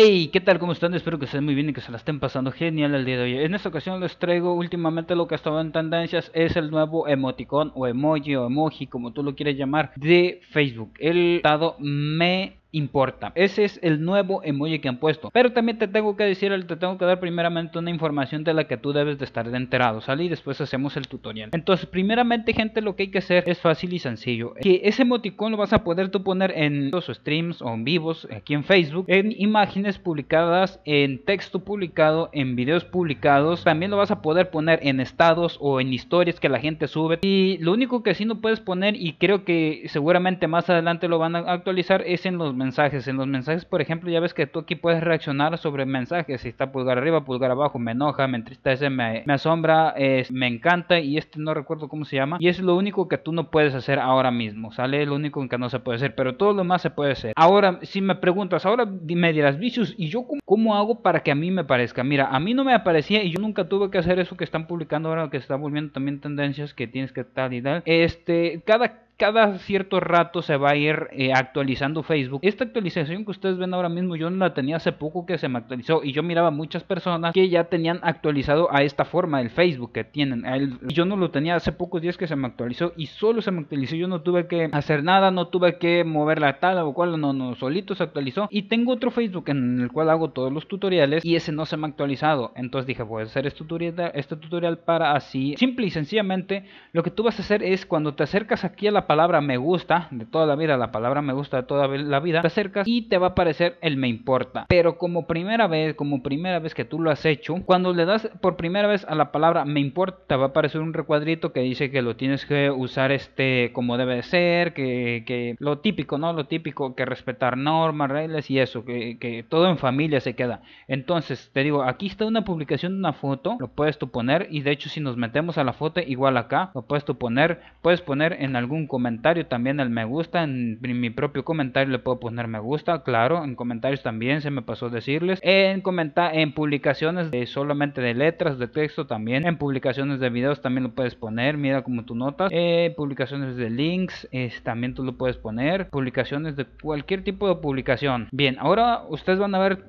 Hey, ¿qué tal? ¿Cómo están? Espero que estén muy bien y que se la estén pasando genial el día de hoy. En esta ocasión les traigo últimamente lo que ha estado en tendencias es el nuevo emoticón o emoji o emoji, como tú lo quieras llamar, de Facebook. El estado me importa. Ese es el nuevo emoji que han puesto. Pero también te tengo que decir, te tengo que dar primeramente una información de la que tú debes de estar enterado, ¿sale? Y después hacemos el tutorial. Entonces, primeramente, gente, lo que hay que hacer es fácil y sencillo. Que ese emoticón lo vas a poder tú poner en los streams o en vivos, aquí en Facebook, en imágenes publicadas, en texto publicado, en videos publicados. También lo vas a poder poner en estados o en historias que la gente sube. Y lo único que sí no puedes poner, y creo que seguramente más adelante lo van a actualizar, es en los mensajes. En los mensajes, por ejemplo, ya ves que tú aquí puedes reaccionar sobre mensajes. Si está pulgar arriba, pulgar abajo, me enoja, me entristece, me, me asombra, es me encanta y este no recuerdo cómo se llama. Y es lo único que tú no puedes hacer ahora mismo. Sale lo único en que no se puede hacer, pero todo lo más se puede hacer. Ahora, si me preguntas, ahora me dirás, vicios, ¿y yo cómo, hago para que a mí me parezca? Mira, a mí no me aparecía y yo nunca tuve que hacer eso que están publicando ahora, que se está volviendo también tendencias que tienes que tal y tal. Este, cada cada cierto rato se va a ir eh, actualizando Facebook. Esta actualización que ustedes ven ahora mismo, yo no la tenía hace poco que se me actualizó y yo miraba muchas personas que ya tenían actualizado a esta forma el Facebook que tienen. yo no lo tenía hace pocos días que se me actualizó y solo se me actualizó. Yo no tuve que hacer nada, no tuve que mover la tala o cual, no, no, solito se actualizó. Y tengo otro Facebook en el cual hago todos los tutoriales y ese no se me ha actualizado. Entonces dije, voy a hacer este tutorial este para así. Simple y sencillamente, lo que tú vas a hacer es cuando te acercas aquí a la palabra me gusta de toda la vida, la palabra me gusta de toda la vida, te acercas y te va a aparecer el me importa. Pero como primera vez, como primera vez que tú lo has hecho, cuando le das por primera vez a la palabra me importa, te va a aparecer un recuadrito que dice que lo tienes que usar este como debe ser, que, que lo típico, ¿no? Lo típico, que respetar normas, reglas y eso, que, que todo en familia se queda. Entonces, te digo, aquí está una publicación de una foto, lo puedes tú poner y de hecho si nos metemos a la foto igual acá, lo puedes tú poner, puedes poner en algún comentario comentario también el me gusta. En, mi propio comentario le puedo poner me gusta, claro. En comentarios también se me pasó decirles. En, comentar en publicaciones de solamente de letras, de texto también. En publicaciones de videos también lo puedes poner. Mira como tú notas. Eh, publicaciones de links también tú lo puedes poner. Publicaciones de cualquier tipo de publicación. Bien, ahora ustedes van a ver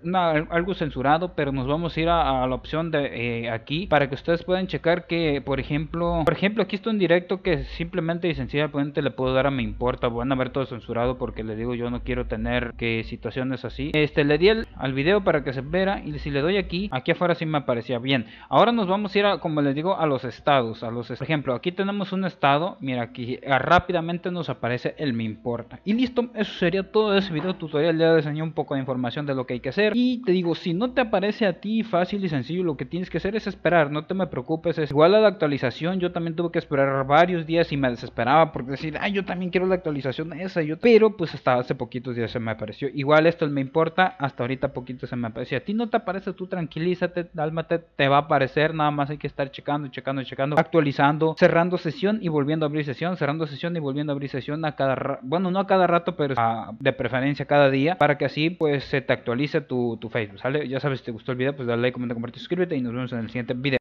algo censurado, pero nos vamos a ir a, la opción de eh, aquí para que ustedes puedan checar que, por ejemplo, por ejemplo, aquí está un directo que simplemente y sencillamente le puedo dar a me importa, van a ver todo censurado porque le digo yo no quiero tener que situaciones así. Este, le di al video para que se vea y si le doy aquí, aquí afuera sí me aparecía bien. Ahora nos vamos a ir a, como les digo, a los estados, a los, por ejemplo, aquí tenemos un estado, mira aquí ah, rápidamente nos aparece el me importa. Y listo, eso sería todo de ese video tutorial, ya diseñé un poco de información de lo que hay que hacer. Y te digo, si no te aparece a ti fácil y sencillo, lo que tienes que hacer es esperar, no te me preocupes, es igual a la actualización, yo también tuve que esperar varios días y me desesperaba porque si Ah, yo también quiero la actualización esa, yo... pero pues hasta hace poquitos días se me apareció. Igual esto me importa, hasta ahorita poquito se me apareció. A ti no te aparece, tú tranquilízate, Dálmate, te va a aparecer, nada más hay que estar checando, checando, checando, actualizando, cerrando sesión y volviendo a abrir sesión, cerrando sesión y volviendo a abrir sesión a cada, bueno, no a cada rato, pero ah, de preferencia cada día, para que así pues se te actualice tu, Facebook, ¿sale? Ya sabes, si te gustó el video, pues dale like, comenta, comparte, suscríbete y nos vemos en el siguiente video.